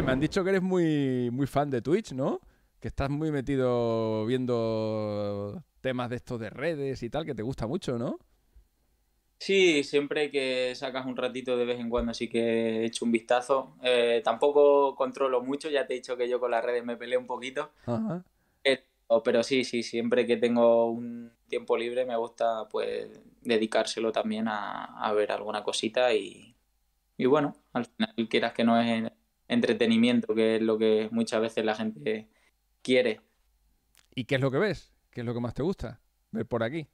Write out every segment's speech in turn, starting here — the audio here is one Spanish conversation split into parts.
Me han dicho que eres muy, fan de Twitch, ¿no? Que estás muy metido viendo temas de estos de redes y tal, que te gusta mucho, ¿no? Sí, siempre que sacas un ratito de vez en cuando, así que he hecho un vistazo. Eh, tampoco controlo mucho, ya te he dicho que yo con las redes me peleé un poquito. pero sí, sí, siempre que tengo un tiempo libre me gusta pues dedicárselo también a, ver alguna cosita y, y bueno, al final quieras que no es entretenimiento, que es lo que muchas veces la gente quiere. ¿Y qué es lo que ves? ¿Qué es lo que más te gusta ver por aquí?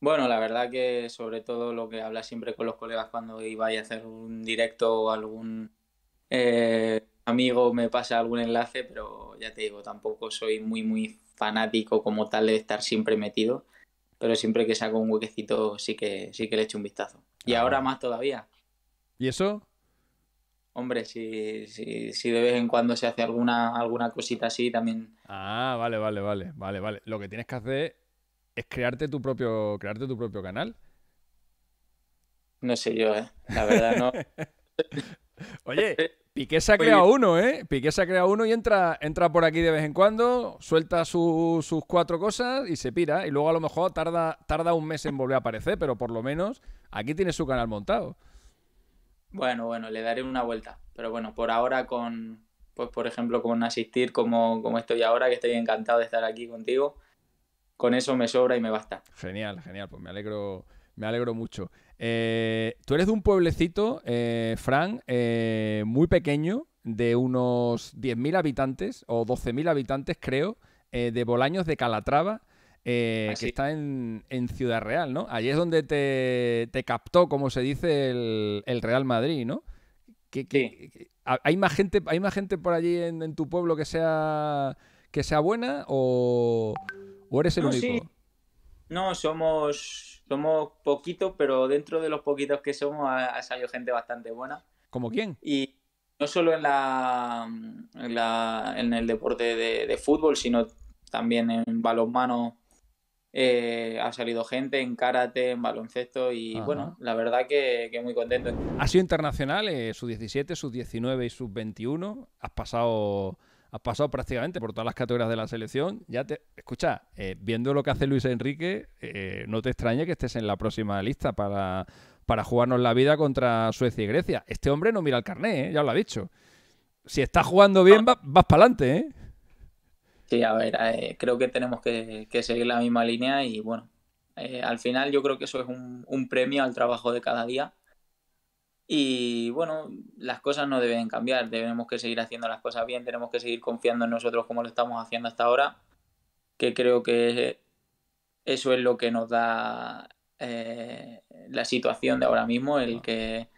Bueno, la verdad que sobre todo lo que hablas siempre con los colegas cuando iba a hacer un directo o algún eh, amigo me pasa algún enlace, pero ya te digo, tampoco soy muy, muy fanático como tal de estar siempre metido, pero siempre que saco un huequecito sí que, sí que le echo un vistazo. Y ah, ahora más todavía. ¿Y eso? Hombre, si, de vez en cuando se hace alguna, alguna cosita así también. Ah, vale, vale, vale, vale, vale. Lo que tienes que hacer es crearte tu propio, crearte tu propio canal. No sé yo, eh. La verdad no. Oye, Piqué se ha creado uno, ¿eh? Piqué se ha creado uno y entra, entra por aquí de vez en cuando, suelta sus cuatro cosas y se pira. Y luego a lo mejor tarda, tarda un mes en volver a aparecer, pero por lo menos aquí tienes su canal montado. Bueno, bueno, le daré una vuelta. Pero bueno, por ahora con, pues por ejemplo, con asistir como, como estoy ahora, que estoy encantado de estar aquí contigo, con eso me sobra y me basta. Genial, genial, pues me alegro, me alegro mucho. Eh, tú eres de un pueblecito, eh, Fran, eh, muy pequeño, de unos 10.000 habitantes o 12.000 habitantes, creo, eh, de Bolaños de Calatrava, eh, que está en, Ciudad Real, ¿no? Allí es donde te, captó, como se dice, el, Real Madrid, ¿no? Que, ¿Hay más gente, hay más gente por allí en, tu pueblo que sea que sea buena o, o eres el único? No, somos somos poquitos, pero dentro de los poquitos que somos ha, salido gente bastante buena. ¿Como quién? Y no solo en la en, la, en el deporte de, fútbol, sino también en balonmano eh, ha salido gente en karate, en baloncesto y bueno, la verdad que, muy contento. Ha sido internacional, eh, sub 17, sub 19 y sub 21. Has pasado, has pasado prácticamente por todas las categorías de la selección. Ya te, escucha, eh, viendo lo que hace Luis Enrique, no te extrañe que estés en la próxima lista para, para jugarnos la vida contra Suecia y Grecia. Este hombre no mira el carnet ya lo ha dicho. Si estás jugando bien, ah. vas, vas para adelante, ¿eh? Sí, a ver, eh, creo que tenemos que, seguir la misma línea y bueno, eh, al final yo creo que eso es un, premio al trabajo de cada día. Y bueno, las cosas no deben cambiar, debemos que seguir haciendo las cosas bien, tenemos que seguir confiando en nosotros como lo estamos haciendo hasta ahora, que creo que eso es lo que nos da eh, la situación de ahora mismo, el que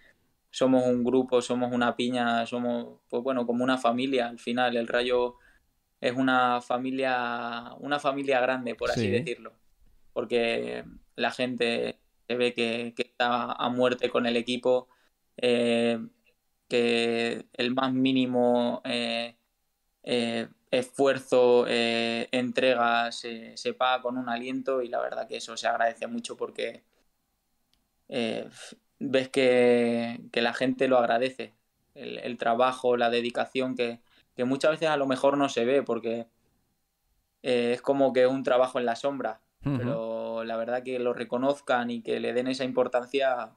somos un grupo, somos una piña, somos, pues bueno, como una familia al final, el rayo es una familia, una familia grande, por así decirlo. Porque la gente se ve que, está a muerte con el equipo, eh, que el más mínimo eh, eh, esfuerzo, entrega, se, paga con un aliento y la verdad que eso se agradece mucho porque ves que, la gente lo agradece, el trabajo, la dedicación que, que muchas veces a lo mejor no se ve porque eh, es como que es un trabajo en la sombra, pero la verdad que lo reconozcan y que le den esa importancia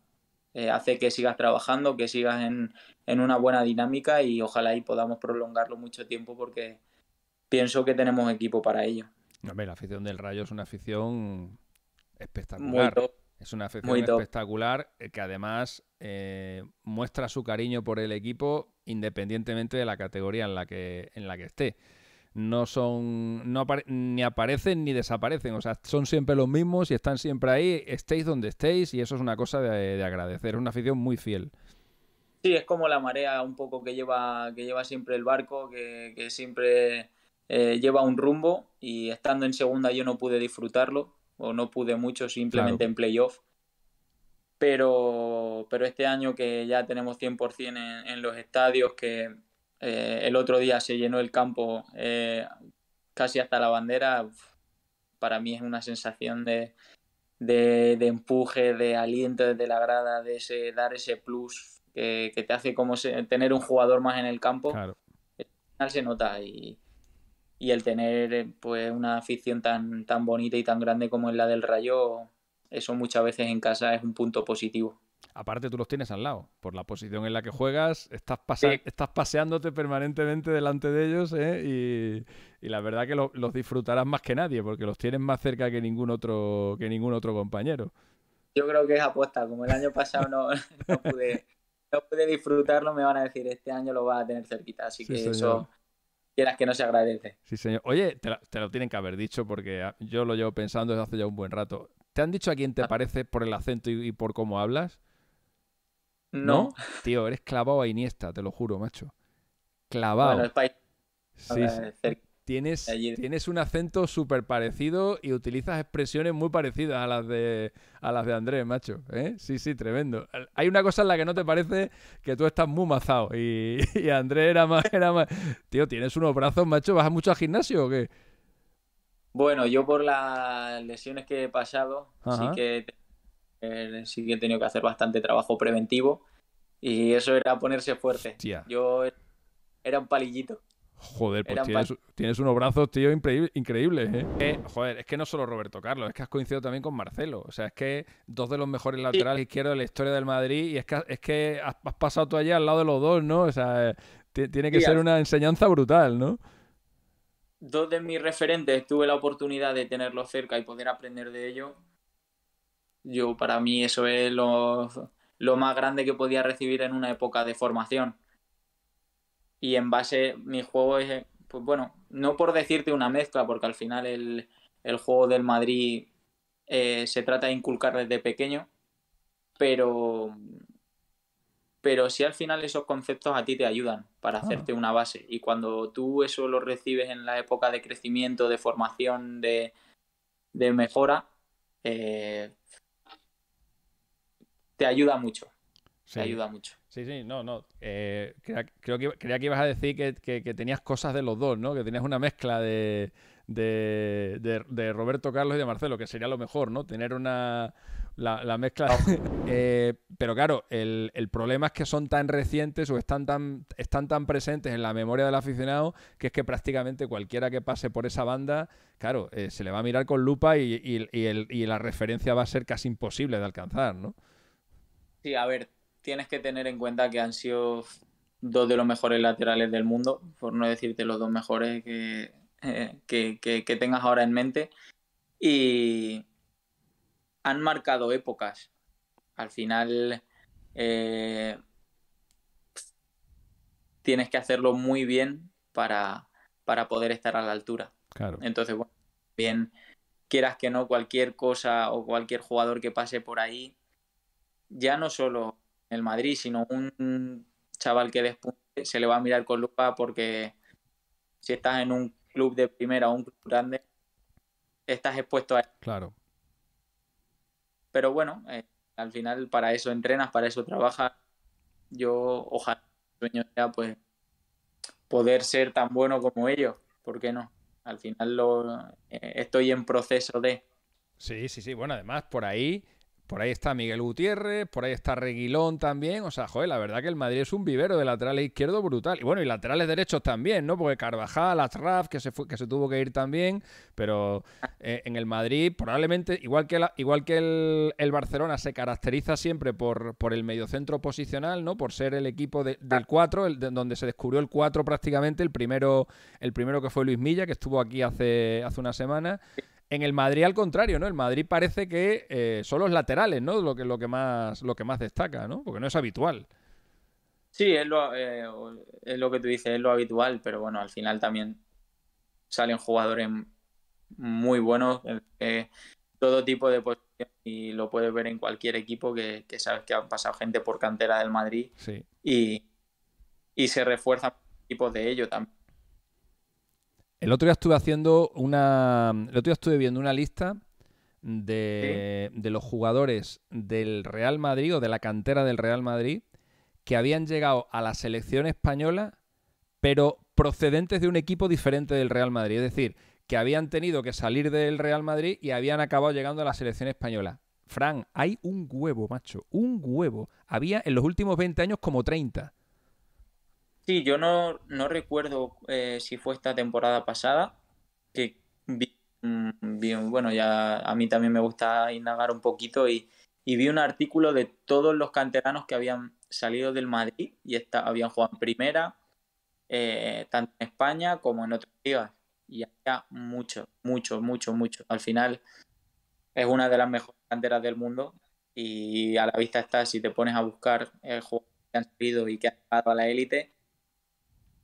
eh, hace que sigas trabajando, que sigas en, una buena dinámica y ojalá ahí podamos prolongarlo mucho tiempo porque pienso que tenemos equipo para ello. la afición del Rayo es una afición espectacular. es una afición espectacular eh, que además muestra su cariño por el equipo independientemente de la categoría en la que, en la que esté. No son, no ni aparecen ni desaparecen, o sea, son siempre los mismos y están siempre ahí, estéis donde estéis y eso es una cosa de, agradecer, es una afición muy fiel. Sí, es como la marea un poco que lleva, que lleva siempre el barco, que, siempre eh, lleva un rumbo y estando en segunda yo no pude disfrutarlo o no pude mucho simplemente en playoff pero, este año que ya tenemos 100% en, los estadios, que eh, el otro día se llenó el campo eh, casi hasta la bandera, para mí es una sensación de, empuje, de aliento desde la grada, de ese, dar ese plus que, te hace como tener un jugador más en el campo. Claro. Al final se nota y, y el tener eh, pues una afición tan, tan bonita y tan grande como es la del Rayo eso muchas veces en casa es un punto positivo. Aparte tú los tienes al lado, por la posición en la que juegas, estás, estás paseándote permanentemente delante de ellos ¿eh? y, la verdad que los disfrutarás más que nadie porque los tienes más cerca que ningún otro, que ningún otro compañero. Yo creo que es apuesta, como el año pasado no, pude, disfrutarlo, me van a decir, este año lo va a tener cerquita, así que eso quieras que no se agradece. Sí, señor. Oye, te, lo tienen que haber dicho porque ah, yo lo llevo pensando desde hace ya un buen rato. ¿Te han dicho a quién te ah. parece por el acento y, por cómo hablas? No. Tío, eres clavado a Iniesta, te lo juro, macho. Clavado. Sí, sí. Tienes, tienes, un acento súper parecido y utilizas expresiones muy parecidas a las de, las de Andrés, macho. ¿eh? Sí, sí, tremendo. Hay una cosa en la que no te parece que tú estás muy mazado y, Andrés era más, era más... Tío, tienes unos brazos, macho. ¿Vas mucho al gimnasio o qué? Bueno, yo por las lesiones que he pasado, sí que, sí que he tenido que hacer bastante trabajo preventivo y eso era ponerse fuerte. Yo era un palillito. Joder, pues tienes, unos brazos, tío, increíbles, ¿eh? ¿eh? Joder, es que no solo Roberto Carlos, es que has coincidido también con Marcelo. O sea, es que dos de los mejores laterales izquierdos de la historia del Madrid y es que, has, pasado tú allá al lado de los dos, ¿no? O sea, eh, tiene que ser una enseñanza brutal, ¿no? dos de mis referentes tuve la oportunidad de tenerlos cerca y poder aprender de ellos. Yo, para mí, eso es lo, más grande que podía recibir en una época de formación. Y en base, mi juego es, pues bueno, no por decirte una mezcla, porque al final el, el juego del Madrid eh, se trata de inculcar desde pequeño, pero pero si al final esos conceptos a ti te ayudan para hacerte una base y cuando tú eso lo recibes en la época de crecimiento, de formación, de, mejora, eh, te ayuda mucho. Sí. Te ayuda mucho. Sí, sí, no, no. Eh, creo que, creía que ibas a decir que, tenías cosas de los dos, ¿no? Que tenías una mezcla de, de, de Roberto Carlos y de Marcelo, que sería lo mejor, ¿no? Tener una, la, mezcla. Ah, eh, pero claro, el, el, problema es que son tan recientes o están tan, están tan presentes en la memoria del aficionado que es que prácticamente cualquiera que pase por esa banda, claro, eh, se le va a mirar con lupa y, y, el, y la referencia va a ser casi imposible de alcanzar, ¿no? Sí, a ver, tienes que tener en cuenta que han sido dos de los mejores laterales del mundo, por no decirte los dos mejores que, que, tengas ahora en mente. Y, han marcado épocas. Al final eh, tienes que hacerlo muy bien para, poder estar a la altura. Claro. Entonces, bueno, bien, quieras que no, cualquier cosa o cualquier jugador que pase por ahí, ya no solo el Madrid, sino un chaval que despunte, se le va a mirar con lupa porque si estás en un club de primera o un club grande, estás expuesto a... Claro. Pero bueno, eh, al final para eso entrenas, para eso trabajas. Yo ojalá sueño sea pues poder ser tan bueno como ellos, ¿por qué no? Al final lo, eh, estoy en proceso de... Sí, sí, sí. Bueno, además por ahí por ahí está Miguel Gutiérrez, por ahí está Reguilón también. O sea, joder, la verdad que el Madrid es un vivero de laterales izquierdo brutal. Y bueno, y laterales derechos también, ¿no? Porque Carvajal, Atraf, que se, fue, que se tuvo que ir también. Pero eh, en el Madrid, probablemente, igual que, igual que el, el, Barcelona se caracteriza siempre por, por el mediocentro posicional, ¿no? Por ser el equipo del 4, ah. el, de, donde se descubrió el 4 prácticamente, el primero, el primero que fue Luis Milla, que estuvo aquí hace, hace una semana. En el Madrid, al contrario, ¿no? El Madrid parece que eh, son los laterales, ¿no? Lo que, lo, que más, lo que más destaca, ¿no? Porque no es habitual. Sí, es lo, eh, es lo que tú dices, es lo habitual, pero bueno, al final también salen jugadores muy buenos, eh, todo tipo de posición, y lo puedes ver en cualquier equipo que, que sabes que han pasado gente por cantera del Madrid y, y se refuerzan tipos de ello también. El otro día estuve haciendo una. El otro día estuve viendo una lista de, de los jugadores del Real Madrid o de la cantera del Real Madrid que habían llegado a la selección española, pero procedentes de un equipo diferente del Real Madrid. Es decir, que habían tenido que salir del Real Madrid y habían acabado llegando a la selección española. Fran, hay un huevo, macho, un huevo. Había en los últimos 20 años como 30. Sí, yo no, no recuerdo eh, si fue esta temporada pasada que vi, mm, bueno, ya a mí también me gusta indagar un poquito y, vi un artículo de todos los canteranos que habían salido del Madrid y está, habían jugado en primera, eh, tanto en España como en otras ligas. Y había mucho, mucho, mucho, mucho. Al final es una de las mejores canteras del mundo y a la vista está, si te pones a buscar el eh, juego que han salido y que han llegado a la élite,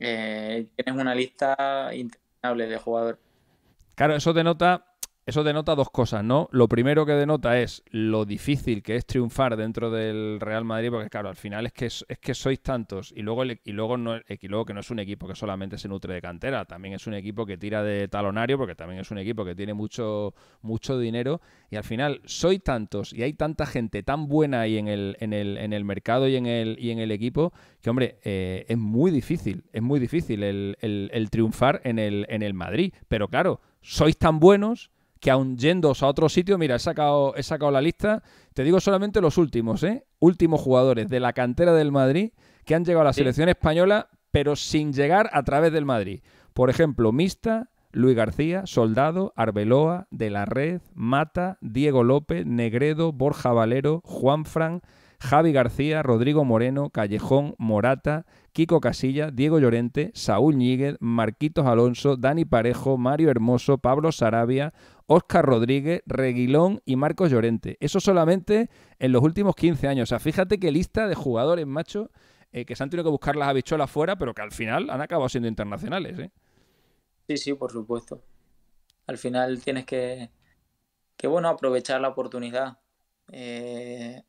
eh, tienes una lista interminable de jugadores. Claro, eso nota. Eso denota dos cosas, ¿no? Lo primero que denota es lo difícil que es triunfar dentro del Real Madrid, porque claro, al final es que, es que sois tantos y luego, e, y, luego no, eh, que no es un equipo que solamente se nutre de cantera, también es un equipo que tira de talonario, porque también es un equipo que tiene mucho, mucho dinero y al final sois tantos y hay tanta gente tan buena ahí en el, en el, en el mercado y en el, y en el equipo que, hombre, eh, es muy difícil, es muy difícil el, el triunfar en el, en el Madrid, pero claro, sois tan buenos que aun yendo a otro sitio, mira, he sacado, he sacado la lista, te digo solamente los últimos, ¿eh? Últimos jugadores de la cantera del Madrid que han llegado a la selección española, pero sin llegar a través del Madrid. Por ejemplo, Mista, Luis García, Soldado, Arbeloa, De la Red, Mata, Diego López, Negredo, Borja Valero, Juan Fran, Javi García, Rodrigo Moreno, Callejón, Morata, Kiko Casilla, Diego Llorente, Saúl Ñíguez, Marquitos Alonso, Dani Parejo, Mario Hermoso, Pablo Sarabia, Óscar Rodríguez, Reguilón y Marcos Llorente. Eso solamente en los últimos 15 años. O sea, fíjate qué lista de jugadores, macho, eh, que se han tenido que buscar las habicholas fuera, pero que al final han acabado siendo internacionales. ¿eh? Sí, sí, por supuesto. Al final tienes que, que bueno, aprovechar la oportunidad. Eh,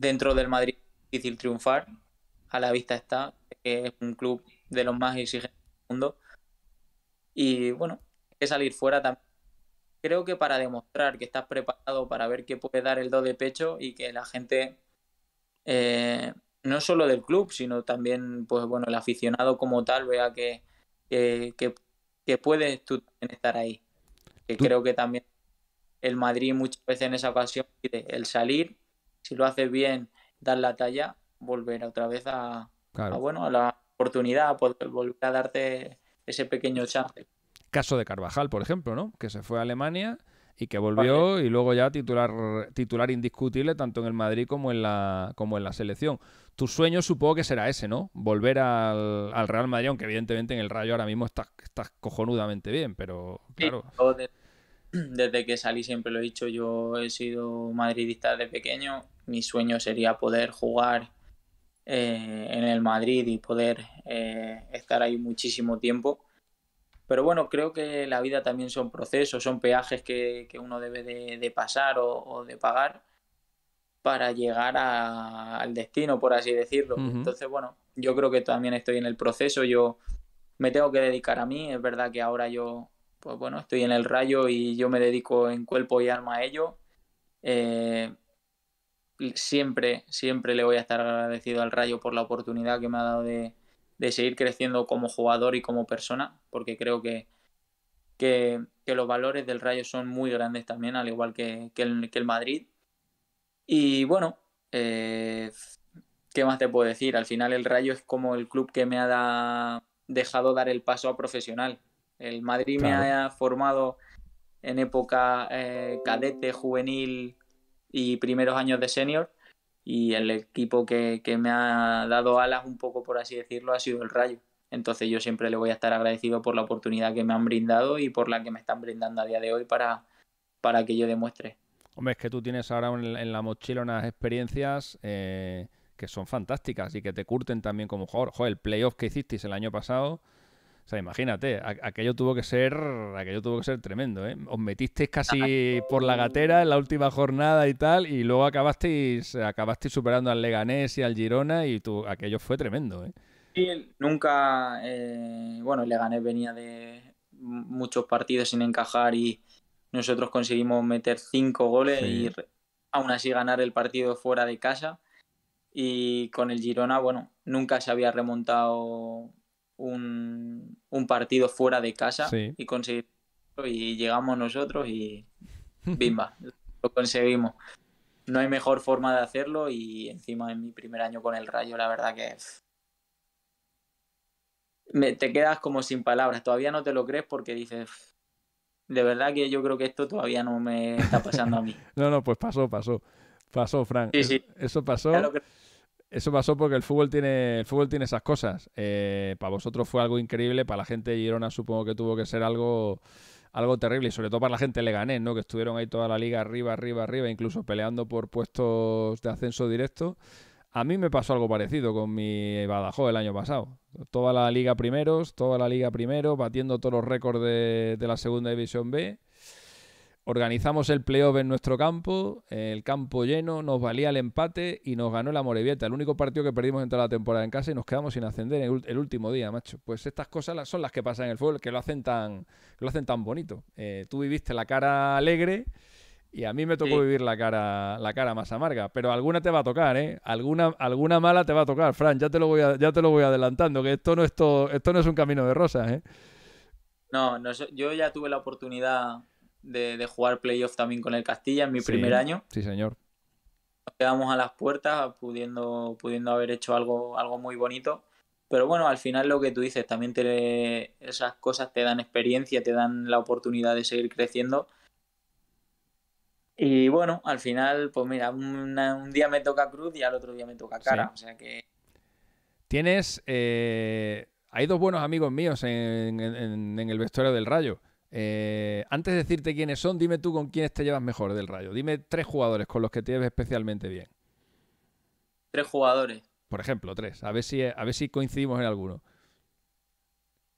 dentro del Madrid es difícil triunfar. A la vista está, que es un club de los más exigentes del mundo. Y bueno, hay que salir fuera también. Creo que para demostrar que estás preparado para ver qué puede dar el do de pecho y que la gente, eh, no solo del club, sino también, pues bueno, el aficionado como tal vea que, puedes tú estar ahí. Que creo que también el Madrid muchas veces en esa ocasión pide el salir si lo haces bien, dar la talla, volver otra vez a, bueno, a la oportunidad, poder volver a darte ese pequeño chance. Caso de Carvajal, por ejemplo, ¿no? Que se fue a Alemania y que volvió y luego ya titular titular indiscutible tanto en el Madrid como en la como en la selección. Tu sueño supongo que será ese, ¿no? Volver al, Real Madrid, aunque evidentemente en el Rayo ahora mismo estás, estás cojonudamente bien, pero claro. desde que salí siempre lo he dicho, yo he sido madridista desde pequeño. Mi sueño sería poder jugar eh, en el Madrid y poder eh, estar ahí muchísimo tiempo. Pero bueno, creo que la vida también son procesos, son peajes que, uno debe de, pasar o, de pagar para llegar a, al destino, por así decirlo. Entonces, bueno, yo creo que también estoy en el proceso, yo me tengo que dedicar a mí, es verdad que ahora yo pues bueno, estoy en el rayo y yo me dedico en cuerpo y alma a ello. Eh, siempre, siempre le voy a estar agradecido al rayo por la oportunidad que me ha dado de, seguir creciendo como jugador y como persona, porque creo que, que, los valores del rayo son muy grandes también, al igual que, el, Madrid. Y bueno, eh, ¿qué más te puedo decir? Al final el rayo es como el club que me ha dejado dar el paso a profesional el Madrid me ha formado en época eh, cadete, juvenil y primeros años de senior. Y el equipo que, me ha dado alas, un poco por así decirlo, ha sido el Rayo. Entonces yo siempre le voy a estar agradecido por la oportunidad que me han brindado y por la que me están brindando a día de hoy para, para que yo demuestre. Hombre, es que tú tienes ahora en la mochila unas experiencias eh, que son fantásticas y que te curten también como jugador. Joder, el playoff que hicisteis el año pasado, sea, imagínate, aquello tuvo que ser, aquello tuvo que ser tremendo, ¿eh? Os metisteis casi por la gatera en la última jornada y tal, y luego acabasteis, acabasteis superando al Leganés y al Girona, y tú, aquello fue tremendo, ¿eh? Sí, nunca, eh, bueno, el Leganés venía de muchos partidos sin encajar y nosotros conseguimos meter cinco goles y aún así ganar el partido fuera de casa. Y con el Girona, bueno, nunca se había remontado un, partido fuera de casa y conseguir y llegamos nosotros y bimba, lo conseguimos. No hay mejor forma de hacerlo y encima en mi primer año con el Rayo, la verdad que te quedas como sin palabras, todavía no te lo crees porque dices, de verdad que yo creo que esto todavía no me está pasando a mí. no, no, pues pasó, pasó. Pasó, Frank. Eso pasó. Eso pasó porque el fútbol tiene, el fútbol tiene esas cosas. Eh, para vosotros fue algo increíble, para la gente de Girona supongo que tuvo que ser algo, algo terrible, y sobre todo para la gente de Leganés, ¿no? que estuvieron ahí toda la liga arriba, arriba, arriba, incluso peleando por puestos de ascenso directo. A mí me pasó algo parecido con mi Badajoz el año pasado. Toda la liga primeros, toda la liga primero, batiendo todos los récords de, de la segunda división B Organizamos el playoff en nuestro campo, el campo lleno, nos valía el empate y nos ganó la Morevieta, el único partido que perdimos en toda la temporada en casa y nos quedamos sin ascender el, último día, macho. Pues estas cosas son las que pasan en el fútbol, que lo hacen tan, lo hacen tan bonito. Eh, tú viviste la cara alegre y a mí me tocó vivir la cara, la cara más amarga, pero alguna te va a tocar, ¿eh? Alguna, alguna mala te va a tocar, Fran, ya te lo voy, ya te lo voy adelantando, que esto no, es esto no es un camino de rosas, ¿eh? No, no, yo ya tuve la oportunidad de, jugar playoff también con el Castilla en mi primer año. Sí, señor. Nos quedamos a las puertas pudiendo, pudiendo haber hecho algo, algo muy bonito. Pero bueno, al final lo que tú dices, también te, esas cosas te dan experiencia, te dan la oportunidad de seguir creciendo. Y bueno, al final, pues mira, un día me toca cruz y al otro día me toca cara. O sea que. Tienes. Eh, hay dos buenos amigos míos en el vestuario del Rayo. Eh, antes de decirte quiénes son, dime tú con quiénes te llevas mejor del Rayo. Dime tres jugadores con los que te lleves especialmente bien. Tres jugadores. Por ejemplo, tres. A ver si, a ver si coincidimos en alguno.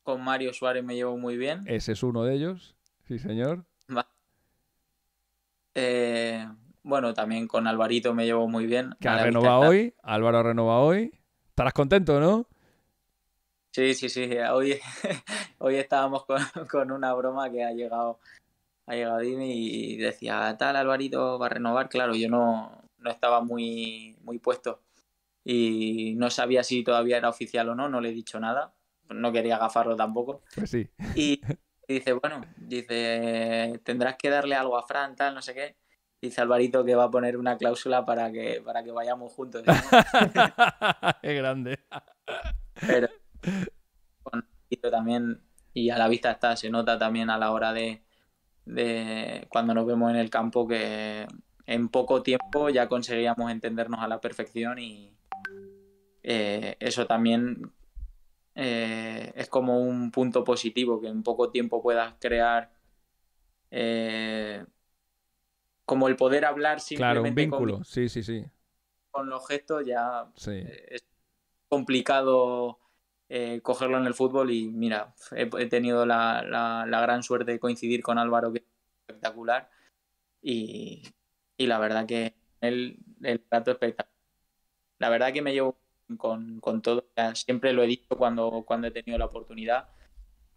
Con Mario Suárez me llevo muy bien. Ese es uno de ellos. Sí, señor. Eh, bueno, también con Alvarito me llevo muy bien. Que ha renovado hoy. Álvaro renova hoy. Estarás contento, ¿no? Sí, sí, sí. Eh, hoy, hoy estábamos con, una broma que ha llegado, ha llegado Dimi y decía, tal Alvarito va a renovar. Claro, yo no, no estaba muy, muy puesto y no sabía si todavía era oficial o no, no le he dicho nada. No quería agafarlo tampoco. Pues sí. Y, dice, bueno, dice, tendrás que darle algo a Fran, tal, no sé qué. Dice Alvarito que va a poner una cláusula para que, para que vayamos juntos. Es grande. Pero, también, y a la vista está, se nota también a la hora de, cuando nos vemos en el campo que en poco tiempo ya conseguíamos entendernos a la perfección y eh, eso también eh, es como un punto positivo, que en poco tiempo puedas crear eh, como el poder hablar simplemente claro, un vínculo. Con, sí, sí, sí. con los gestos ya es complicado eh, cogerlo en el fútbol y mira, he, tenido la, la, gran suerte de coincidir con Álvaro, que es espectacular, y, y la verdad que el el trato espectacular. La verdad que me llevo con, con todo, siempre lo he dicho cuando, cuando he tenido la oportunidad,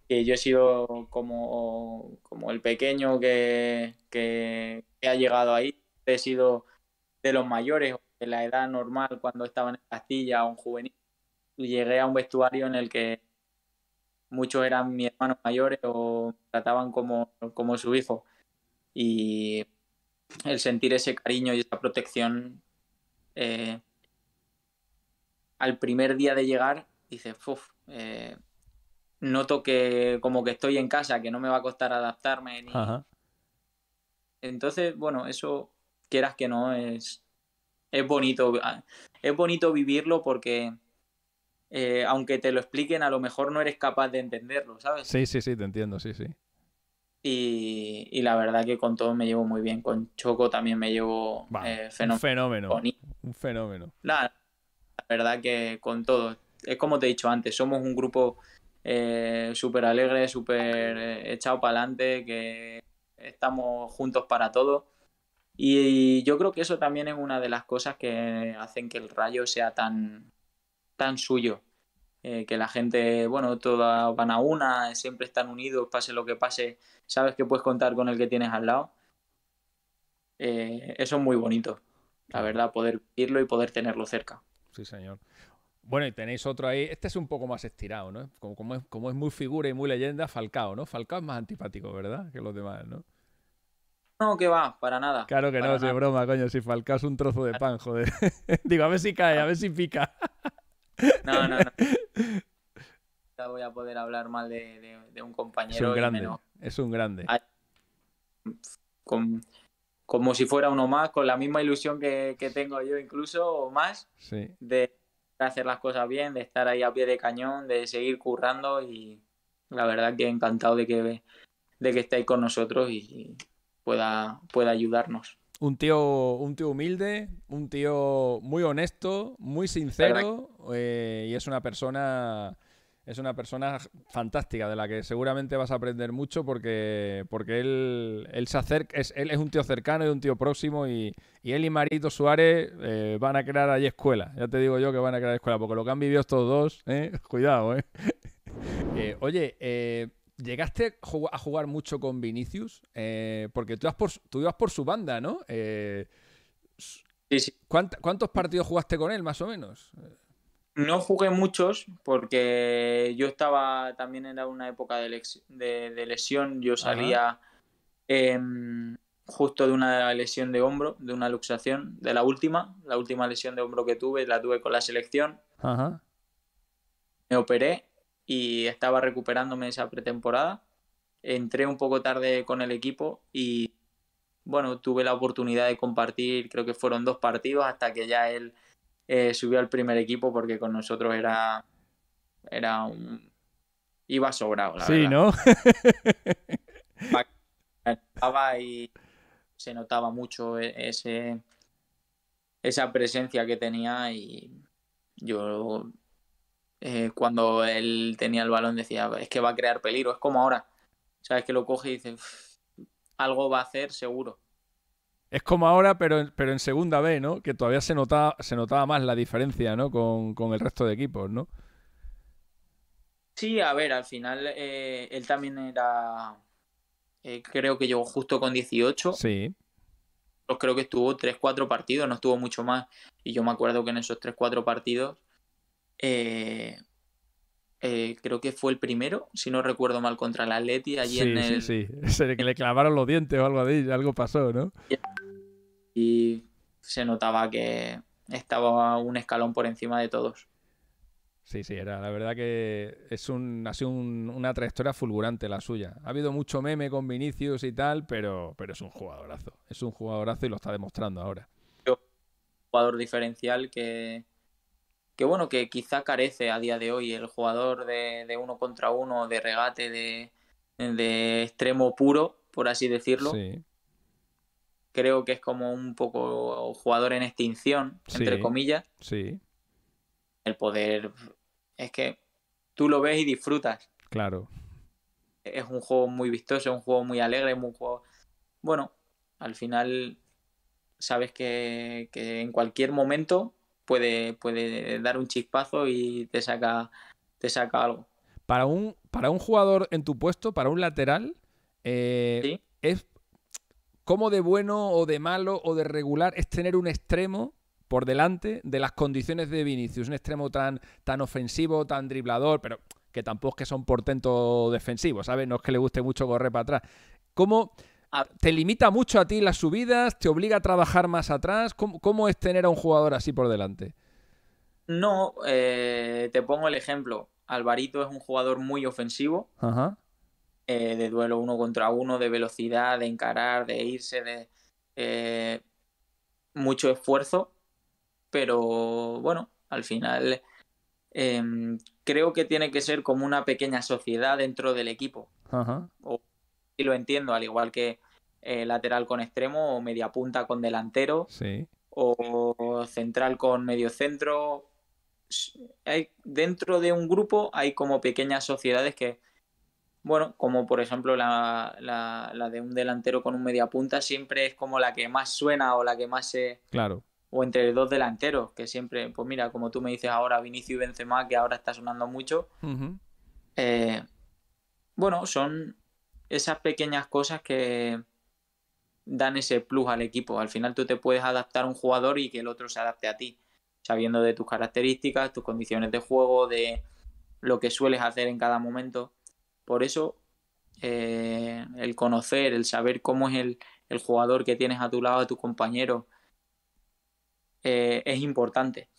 que yo he sido como, como el pequeño que, que, ha llegado ahí, he sido de los mayores, de la edad normal cuando estaba en Castilla o un juvenil, llegué a un vestuario en el que muchos eran mis hermanos mayores o me trataban como, como su hijo. Y el sentir ese cariño y esa protección, eh, al primer día de llegar, dices, uff, eh, noto que como que estoy en casa, que no me va a costar adaptarme. Entonces, bueno, eso, quieras que no, es, es bonito. Ah, es bonito vivirlo porque eh, aunque te lo expliquen, a lo mejor no eres capaz de entenderlo, ¿sabes? Sí, sí, sí, te entiendo, sí, sí. Y, la verdad que con todo me llevo muy bien. Con Choco también me llevo eh, fenómeno. Un fenómeno. Un fenómeno. La, verdad que con todo. Es como te he dicho antes, somos un grupo eh, súper alegre, súper echado para adelante, que estamos juntos para todo. y yo creo que eso también es una de las cosas que hacen que el rayo sea tan, tan suyo. Eh, que la gente, bueno, todas van a una, siempre están unidos, pase lo que pase, sabes que puedes contar con el que tienes al lado. Eh, eso es muy bonito, la verdad, poder irlo y poder tenerlo cerca. Sí, señor. Bueno, y tenéis otro ahí. Este es un poco más estirado, ¿no? Como, es, muy figura y muy leyenda, Falcao, ¿no? Falcao es más antipático, ¿verdad? Que los demás, ¿no? No, que va, para nada. Claro que no, es broma, coño. Si Falcao es un trozo de pan, joder. Digo, a ver si cae, a ver si pica. No, no, no. voy a poder hablar mal de, un compañero. Es un grande. Es un grande. como si fuera uno más, con la misma ilusión que, tengo yo incluso, o más, de hacer las cosas bien, de estar ahí a pie de cañón, de seguir currando y la verdad que encantado de que, de que estéis con nosotros y pueda, pueda ayudarnos. Un tío, un tío humilde, un tío muy honesto, muy sincero eh, y es una persona es una persona fantástica de la que seguramente vas a aprender mucho porque, porque él, él es, él es un tío cercano y un tío próximo y, él y Marito Suárez eh, van a crear ahí escuela. Ya te digo yo que van a crear escuela porque lo que han vivido estos dos, eh, cuidado, oye, ¿Llegaste a jugar mucho con Vinicius? Eh, porque tú, ibas por su banda, ¿no? Eh, ¿Cuántos partidos jugaste con él, más o menos? No jugué muchos porque yo estaba, también en una época de, lesión, yo salía em, justo de una lesión de hombro, de una luxación, de la última, la última lesión de hombro que tuve, la tuve con la selección. Ajá. Me operé y estaba recuperándome esa pretemporada. Entré un poco tarde con el equipo y bueno, tuve la oportunidad de compartir, creo que fueron dos partidos hasta que ya él eh, subió al primer equipo porque con nosotros era, era un... iba sobrado, la sí, verdad. ¿no? y se notaba mucho e, ese, esa presencia que tenía y yo eh, cuando él tenía el balón decía, es que va a crear peligro, es como ahora. Sabes que lo coge y dice, algo va a hacer seguro. Es como ahora, pero, pero en segunda B, ¿no? Que todavía se notaba, se notaba más la diferencia, ¿no? Con, el resto de equipos, ¿no? Sí, a ver, al final eh, él también era. Eh, creo que llegó justo con 18. Sí. Pues creo que estuvo 3-4 partidos, no estuvo mucho más. Y yo me acuerdo que en esos 3-4 partidos eh, eh, creo que fue el primero, si no recuerdo mal, contra el Atleti allí en el... Sí, le clavaron los dientes o algo así, algo pasó, ¿no? Y se notaba que estaba un escalón por encima de todos. Sí, sí, era la verdad que es un, ha sido una trayectoria fulgurante la suya. Ha habido mucho meme con Vinicius y tal, pero, pero es un jugadorazo. Es un jugadorazo y lo está demostrando ahora. un jugador diferencial que, que bueno, que quizá carece a día de hoy el jugador de, uno contra uno, de regate, de, extremo puro, por así decirlo. Creo que es como un poco jugador en extinción, entre comillas. Sí. El poder es que tú lo ves y disfrutas. Claro. Es un juego muy vistoso, un juego muy alegre, un juego... Bueno, al final sabes que en cualquier momento puede, puede dar un chispazo y te saca, te saca algo. Para un, para un jugador en tu puesto, para un lateral, eh, es como de bueno o de malo o de regular es tener un extremo por delante de las condiciones de Vinicius, un extremo tan, tan ofensivo, tan driblador, pero que tampoco es que son portento defensivos, ¿sabes? No es que le guste mucho correr para atrás. ¿Cómo, te limita mucho a ti las subidas, te obliga a trabajar más atrás. ¿Cómo, es tener a un jugador así por delante? No, eh, te pongo el ejemplo. Alvarito es un jugador muy ofensivo, eh, de duelo uno contra uno, de velocidad, de encarar, de irse, de eh, mucho esfuerzo. Pero bueno, al final em, creo que tiene que ser como una pequeña sociedad dentro del equipo. Ajá. y lo entiendo, al igual que eh, lateral con extremo, o media punta con delantero, o central con medio centro. Hay, dentro de un grupo hay como pequeñas sociedades que, bueno, como por ejemplo la, de un delantero con un media punta, siempre es como la que más suena o la que más se. Claro o entre dos delanteros, que siempre, pues mira, como tú me dices ahora, Vinicius y Benzema, que ahora está sonando mucho. Eh, bueno, son esas pequeñas cosas que, dan ese plus al equipo. Al final tú te puedes adaptar a un jugador y que el otro se adapte a ti, sabiendo de tus características, tus condiciones de juego, de lo que sueles hacer en cada momento. Por eso eh, el conocer, el saber cómo es el, jugador que tienes a tu lado, a tu compañero, eh, es importante.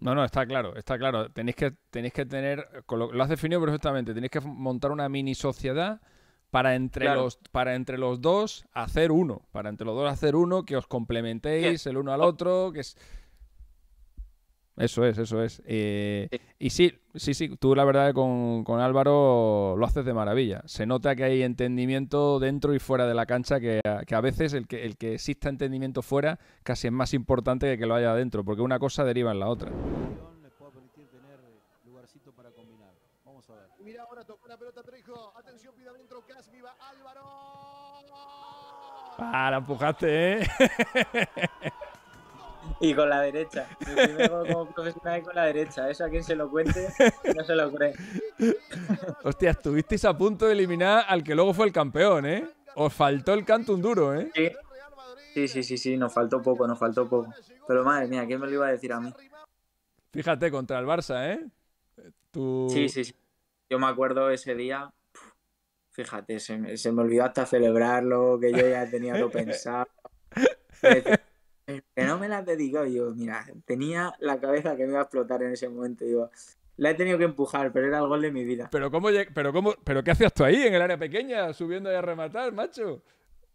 No, no, está claro, está claro. Tenéis que, tenéis que tener, lo, lo has definido perfectamente, tenéis que montar una mini sociedad para entre, los, para entre los dos hacer uno, para entre los dos hacer uno, que os complementéis el uno al oh. otro, que es... Eso es, eso es. Eh, y sí, sí, sí, tú la verdad con, con, Álvaro lo haces de maravilla. Se nota que hay entendimiento dentro y fuera de la cancha, que, a veces el que, el que exista entendimiento fuera casi es más importante que que lo haya dentro, porque una cosa deriva en la otra. pelota Atención, Álvaro. Ah, la empujaste, ¿eh? Y con la derecha. como profesional con la derecha. Eso a quien se lo cuente, no se lo cree. Hostia, estuvisteis a punto de eliminar al que luego fue el campeón, ¿eh? Os faltó el canto un duro, ¿eh? Sí. Sí, sí, sí, nos faltó poco, nos faltó poco. Pero madre mía, ¿quién me lo iba a decir a mí? Fíjate, contra el Barça, ¿eh? Sí, sí, sí yo me acuerdo ese día, fíjate, se me, olvidó hasta celebrarlo, que yo ya tenía lo pensado. Eh, que no me la he yo, mira, tenía la cabeza que me iba a explotar en ese momento. Digo, la he tenido que empujar, pero era el gol de mi vida. Pero cómo, pero cómo, pero qué hacías tú ahí en el área pequeña, subiendo y a rematar, macho.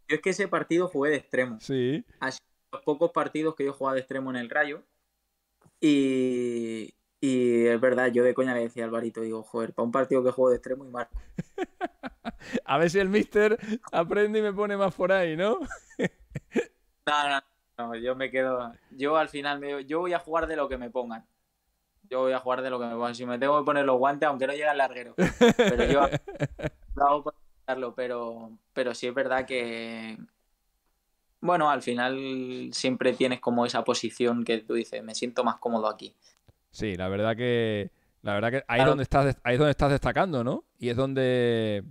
Yo es que ese partido jugué de extremo. Sí. Así los pocos partidos que yo jugaba de extremo en el Rayo. Y, y es verdad, yo de coña le decía Alvarito digo, joder, para un partido que juego de extremo y marco. a ver si el mister aprende y me pone más por ahí, ¿no? no, no, no, yo me quedo. Yo al final, me, yo voy a jugar de lo que me pongan. Yo voy a jugar de lo que me pongan. Si me tengo que poner los guantes, aunque no llegue al larguero. Pero yo lo hago pero, pero sí es verdad que. Bueno, al final siempre tienes como esa posición que tú dices, me siento más cómodo aquí. Sí, la verdad que. La verdad que ahí, es donde estás destacando, ¿no? Y es donde.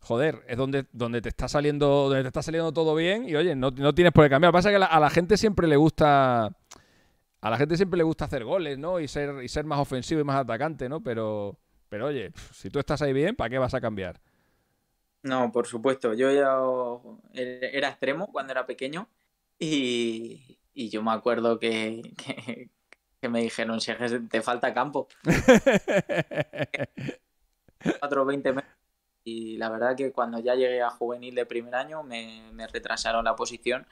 Joder, es donde, donde te está saliendo. te está saliendo todo bien. Y oye, no, tienes por qué cambiar. Lo que pasa es que a la gente siempre le gusta. A la gente siempre le gusta hacer goles, ¿no? Y ser, y ser más ofensivo y más atacante, ¿no? Pero. Pero oye, si tú estás ahí bien, ¿para qué vas a cambiar? No, por supuesto. Yo ya era extremo cuando era pequeño. Y, yo me acuerdo que, que me dijeron, si te falta campo. 4 20 meses. Y la verdad que cuando ya llegué a juvenil de primer año me, retrasaron la posición.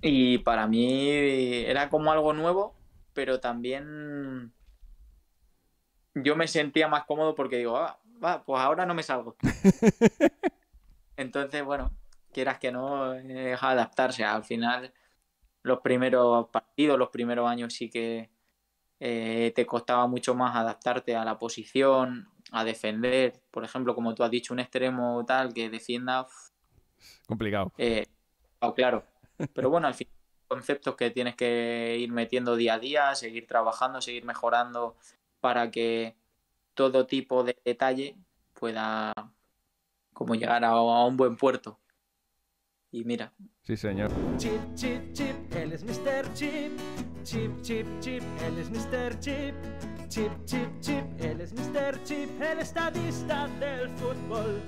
Y para mí era como algo nuevo, pero también yo me sentía más cómodo porque digo, ah, va, pues ahora no me salgo. Entonces, bueno, quieras que no, es adaptarse. Al final los primeros partidos, los primeros años sí que eh, te costaba mucho más adaptarte a la posición, a defender. Por ejemplo, como tú has dicho, un extremo tal que defienda. Eh, complicado. claro. Pero bueno, al final, conceptos que tienes que ir metiendo día a día, seguir trabajando, seguir mejorando para que todo tipo de detalle pueda como llegar a un buen puerto. Y mira. Sí, señor. Chip, chip, chip, él es Mr. Chip. Chip, chip, chip, él es Mr. Chip. Chip, chip, chip, él es Mr. Chip, el estadista del fútbol.